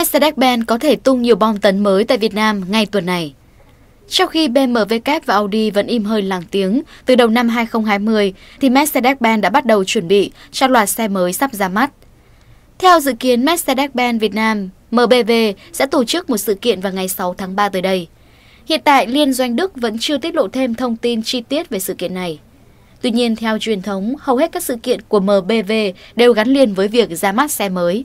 Mercedes-Benz có thể tung nhiều bom tấn mới tại Việt Nam ngay tuần này. Trong khi BMW kép và Audi vẫn im hơi lặng tiếng, từ đầu năm 2020 thì Mercedes-Benz đã bắt đầu chuẩn bị cho loạt xe mới sắp ra mắt. Theo dự kiến, Mercedes-Benz Việt Nam MBV sẽ tổ chức một sự kiện vào ngày 6 tháng 3 tới đây. Hiện tại, Liên doanh Đức vẫn chưa tiết lộ thêm thông tin chi tiết về sự kiện này. Tuy nhiên, theo truyền thống, hầu hết các sự kiện của MBV đều gắn liền với việc ra mắt xe mới.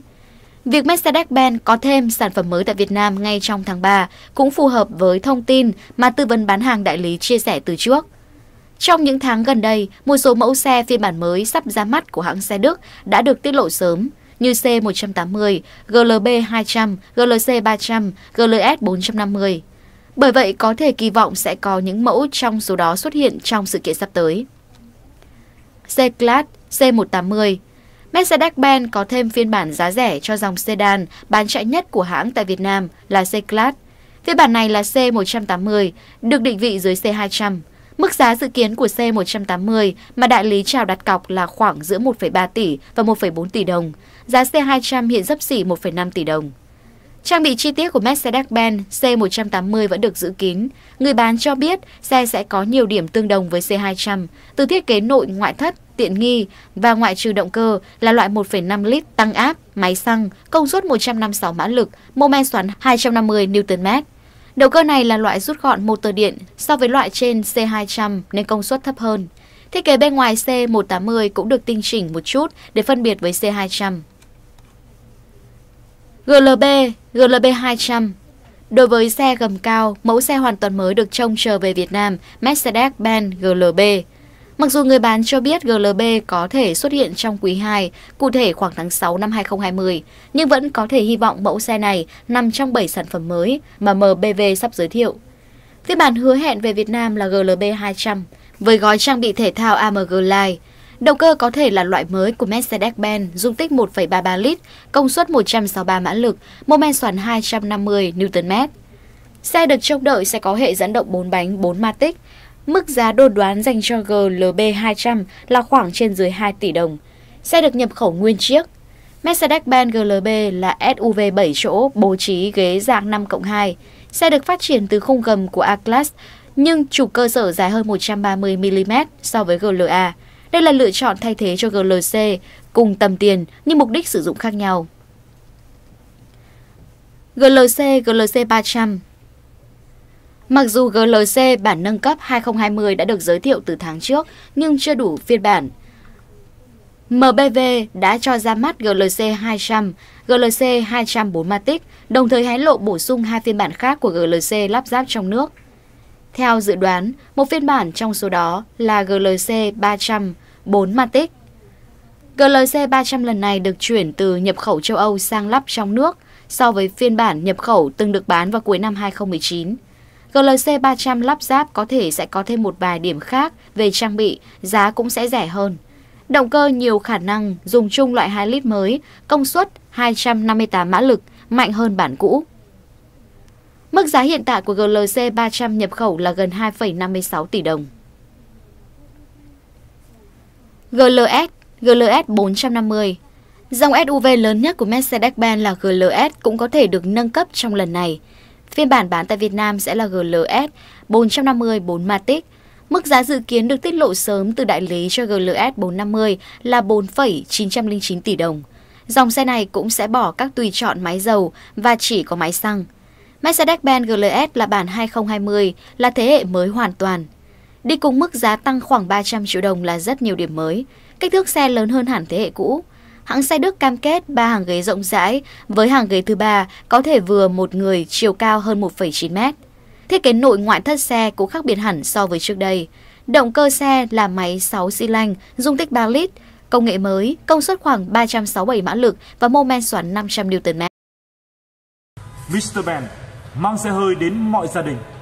Việc Mercedes-Benz có thêm sản phẩm mới tại Việt Nam ngay trong tháng 3 cũng phù hợp với thông tin mà tư vấn bán hàng đại lý chia sẻ từ trước. Trong những tháng gần đây, một số mẫu xe phiên bản mới sắp ra mắt của hãng xe Đức đã được tiết lộ sớm như C180, GLB 200, GLC 300, GLS 450. Bởi vậy, có thể kỳ vọng sẽ có những mẫu trong số đó xuất hiện trong sự kiện sắp tới. C-Class C180 Mercedes-Benz có thêm phiên bản giá rẻ cho dòng sedan bán chạy nhất của hãng tại Việt Nam là C-Class. Phiên bản này là C180, được định vị dưới C200. Mức giá dự kiến của C180 mà đại lý chào đặt cọc là khoảng giữa 1,3 tỷ và 1,4 tỷ đồng. Giá C200 hiện dấp xỉ 1,5 tỷ đồng. Trang bị chi tiết của Mercedes-Benz C180 vẫn được giữ kín. Người bán cho biết xe sẽ có nhiều điểm tương đồng với C200, từ thiết kế nội ngoại thất, tiện nghi và ngoại trừ động cơ là loại 1,5 lít tăng áp, máy xăng, công suất 156 mã lực, mô men xoắn 250 Nm đầu cơ này là loại rút gọn motor điện so với loại trên C200 nên công suất thấp hơn. Thiết kế bên ngoài C180 cũng được tinh chỉnh một chút để phân biệt với C200. GLB, GLB 200 Đối với xe gầm cao, mẫu xe hoàn toàn mới được trông chờ về Việt Nam, Mercedes-Benz GLB Mặc dù người bán cho biết GLB có thể xuất hiện trong quý 2, cụ thể khoảng tháng 6 năm 2020, nhưng vẫn có thể hy vọng mẫu xe này nằm trong 7 sản phẩm mới mà MBV sắp giới thiệu. Phiên bản hứa hẹn về Việt Nam là GLB 200 với gói trang bị thể thao AMG Line. Động cơ có thể là loại mới của Mercedes-Benz, dung tích 1,33 lít, công suất 163 mã lực, mô men xoắn 250 Nm. Xe được trông đợi sẽ có hệ dẫn động 4 bánh 4 matic. Mức giá đồn đoán dành cho GLB 200 là khoảng trên dưới 2 tỷ đồng. Xe được nhập khẩu nguyên chiếc. Mercedes-Benz GLB là SUV 7 chỗ bố trí ghế dạng 5 cộng 2. Xe được phát triển từ khung gầm của A-Class, nhưng trục cơ sở dài hơn 130mm so với GLA. Đây là lựa chọn thay thế cho GLC, cùng tầm tiền nhưng mục đích sử dụng khác nhau. GLC, GLC 300 Mặc dù GLC bản nâng cấp 2020 đã được giới thiệu từ tháng trước nhưng chưa đủ phiên bản. MBV đã cho ra mắt GLC 200, GLC 204 Matic, đồng thời hé lộ bổ sung hai phiên bản khác của GLC lắp ráp trong nước. Theo dự đoán, một phiên bản trong số đó là GLC 304 Matic. GLC 300 lần này được chuyển từ nhập khẩu châu Âu sang lắp trong nước so với phiên bản nhập khẩu từng được bán vào cuối năm 2019 glc 300 lắp ráp có thể sẽ có thêm một vài điểm khác về trang bị, giá cũng sẽ rẻ hơn. Động cơ nhiều khả năng dùng chung loại 2 lít mới, công suất 258 mã lực, mạnh hơn bản cũ. Mức giá hiện tại của GLC 300 nhập khẩu là gần 2,56 tỷ đồng. GLS, GLS 450 Dòng SUV lớn nhất của Mercedes-Benz là GLS cũng có thể được nâng cấp trong lần này – Phiên bản bán tại Việt Nam sẽ là GLS 450 4 Matic. Mức giá dự kiến được tiết lộ sớm từ đại lý cho GLS 450 là 4,909 tỷ đồng. Dòng xe này cũng sẽ bỏ các tùy chọn máy dầu và chỉ có máy xăng. Mercedes-Benz GLS là bản 2020 là thế hệ mới hoàn toàn. Đi cùng mức giá tăng khoảng 300 triệu đồng là rất nhiều điểm mới. Kích thước xe lớn hơn hẳn thế hệ cũ hãng xe Đức cam kết ba hàng ghế rộng rãi, với hàng ghế thứ ba có thể vừa một người chiều cao hơn 1,9 mét. Thiết kế nội ngoại thất xe cũng khác biệt hẳn so với trước đây. Động cơ xe là máy 6 xi lanh, dung tích 3 lít, công nghệ mới, công suất khoảng 367 mã lực và mô men xoắn 500 Nm. Mr. Ben mang xe hơi đến mọi gia đình.